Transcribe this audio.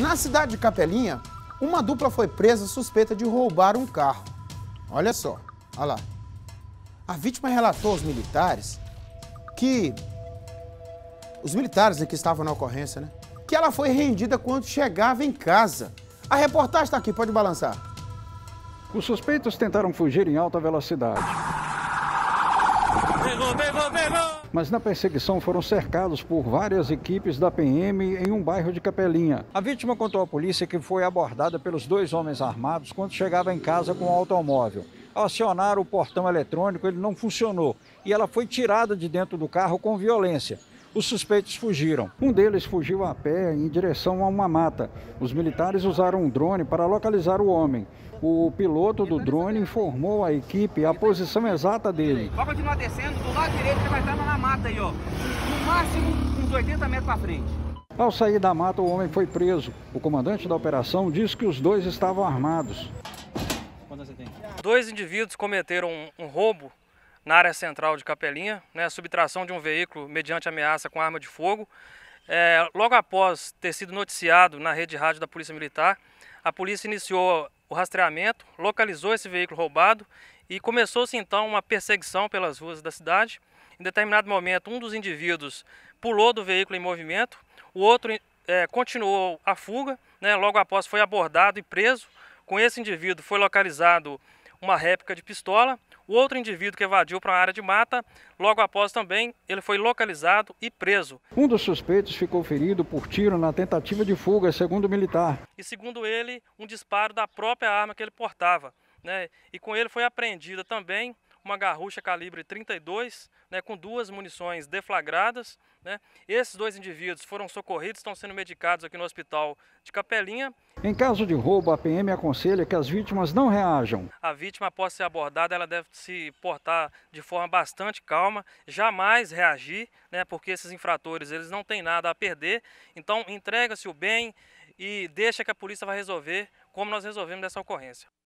Na cidade de Capelinha, uma dupla foi presa suspeita de roubar um carro. Olha só, olha lá. A vítima relatou aos militares que... Os militares né, que estavam na ocorrência, né? Que ela foi rendida quando chegava em casa. A reportagem está aqui, pode balançar. Os suspeitos tentaram fugir em alta velocidade. Pegou, pegou, pegou! Mas na perseguição foram cercados por várias equipes da PM em um bairro de Capelinha. A vítima contou à polícia que foi abordada pelos dois homens armados quando chegava em casa com o um automóvel. Ao acionar o portão eletrônico, ele não funcionou e ela foi tirada de dentro do carro com violência. Os suspeitos fugiram. Um deles fugiu a pé em direção a uma mata. Os militares usaram um drone para localizar o homem. O piloto do drone informou à equipe a posição exata dele. Vai continuar descendo, do lado direito ele vai estar na mata aí, ó. No máximo uns 80 metros para frente. Ao sair da mata, o homem foi preso. O comandante da operação disse que os dois estavam armados. Dois indivíduos cometeram um roubo na área central de Capelinha, né, a subtração de um veículo mediante ameaça com arma de fogo. É, logo após ter sido noticiado na rede rádio da Polícia Militar, a polícia iniciou o rastreamento, localizou esse veículo roubado e começou-se então uma perseguição pelas ruas da cidade. Em determinado momento, um dos indivíduos pulou do veículo em movimento, o outro é, continuou a fuga, né, logo após foi abordado e preso. Com esse indivíduo foi localizado uma réplica de pistola. O outro indivíduo que evadiu para uma área de mata, logo após também, ele foi localizado e preso. Um dos suspeitos ficou ferido por tiro na tentativa de fuga, segundo o militar. E segundo ele, um disparo da própria arma que ele portava. Né? E com ele foi apreendida também uma garrucha calibre 32, né, com duas munições deflagradas. Né? Esses dois indivíduos foram socorridos, estão sendo medicados aqui no hospital de Capelinha. Em caso de roubo, a PM aconselha que as vítimas não reajam. A vítima, após ser abordada, ela deve se portar de forma bastante calma, jamais reagir, né, porque esses infratores eles não têm nada a perder. Então, entrega-se o bem e deixa que a polícia vai resolver como nós resolvemos dessa ocorrência.